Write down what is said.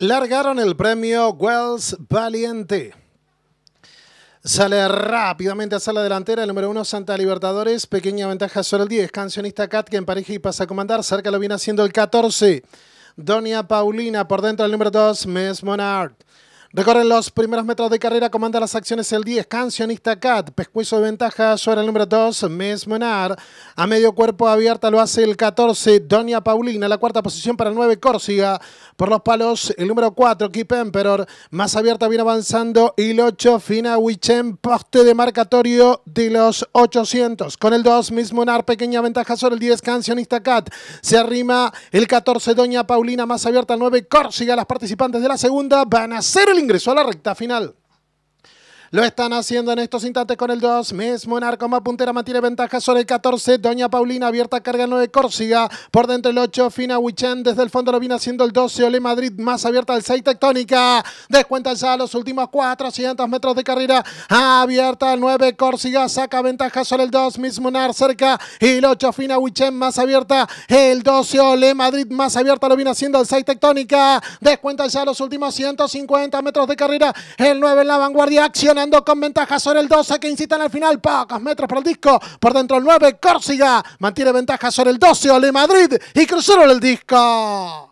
largaron el premio Wells Valiente. Sale rápidamente a sala delantera el número uno Santa Libertadores. Pequeña ventaja sobre el 10. Cancionista Kat, que en pareja y pasa a comandar. Cerca lo viene haciendo el 14. Doña Paulina por dentro el número 2. Monard. Recorren los primeros metros de carrera, comanda las acciones el 10, Cancionista Cat, pescuezo de ventaja sobre el número 2, Monar, A medio cuerpo abierta lo hace el 14, Doña Paulina. La cuarta posición para el 9, Córsiga. Por los palos, el número 4, Keep Emperor. Más abierta viene avanzando el 8, Fina Wichen, poste de marcatorio de los 800. Con el 2, Monar pequeña ventaja sobre el 10, Cancionista Cat. Se arrima el 14, Doña Paulina. Más abierta el 9, Córsiga. Las participantes de la segunda van a ser el ingresó a la recta final. Lo están haciendo en estos instantes con el 2. Mismo Monar con más puntera, mantiene ventaja sobre el 14. Doña Paulina abierta, carga 9. Córsiga por dentro el 8. Fina Huichén, desde el fondo lo viene haciendo el 12. Ole Madrid más abierta el 6. Tectónica. Descuenta ya los últimos 400 metros de carrera. Abierta el 9. Córsiga saca ventaja sobre el 2. Mismo Monar, cerca. Y el 8. Fina Huichén, más abierta. El 12. Ole Madrid más abierta lo viene haciendo el 6. Tectónica. Descuenta ya los últimos 150 metros de carrera. El 9 en la vanguardia. Acción ganando con ventaja sobre el 12 que incitan al final. Pocos metros por el disco. Por dentro el 9, Córcega. Mantiene ventaja sobre el 12, Ole Madrid. Y cruzaron el disco.